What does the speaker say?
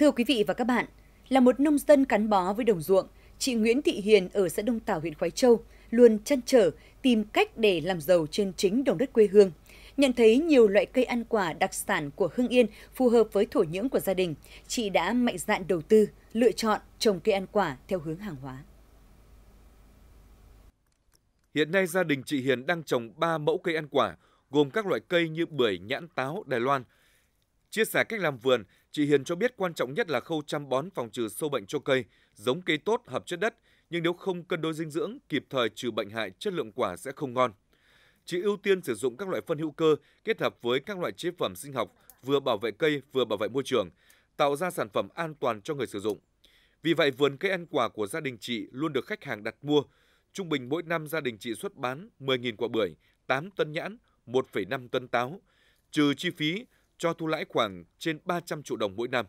Thưa quý vị và các bạn, là một nông dân gắn bó với đồng ruộng, chị Nguyễn Thị Hiền ở xã Đông Tảo huyện Khói Châu luôn chăn trở tìm cách để làm giàu trên chính đồng đất quê hương. Nhận thấy nhiều loại cây ăn quả đặc sản của Hưng Yên phù hợp với thổ nhưỡng của gia đình, chị đã mạnh dạn đầu tư, lựa chọn trồng cây ăn quả theo hướng hàng hóa. Hiện nay gia đình chị Hiền đang trồng 3 mẫu cây ăn quả, gồm các loại cây như bưởi, nhãn táo, đài loan – Chia sẻ cách làm vườn, chị Hiền cho biết quan trọng nhất là khâu chăm bón phòng trừ sâu bệnh cho cây, giống cây tốt, hợp chất đất, nhưng nếu không cân đối dinh dưỡng, kịp thời trừ bệnh hại, chất lượng quả sẽ không ngon. Chị ưu tiên sử dụng các loại phân hữu cơ kết hợp với các loại chế phẩm sinh học vừa bảo vệ cây vừa bảo vệ môi trường, tạo ra sản phẩm an toàn cho người sử dụng. Vì vậy, vườn cây ăn quả của gia đình chị luôn được khách hàng đặt mua. Trung bình mỗi năm gia đình chị xuất bán 10.000 quả bưởi, 8 tấn nhãn, 1,5 tấn táo. Trừ chi phí, cho thu lãi khoảng trên 300 triệu đồng mỗi năm.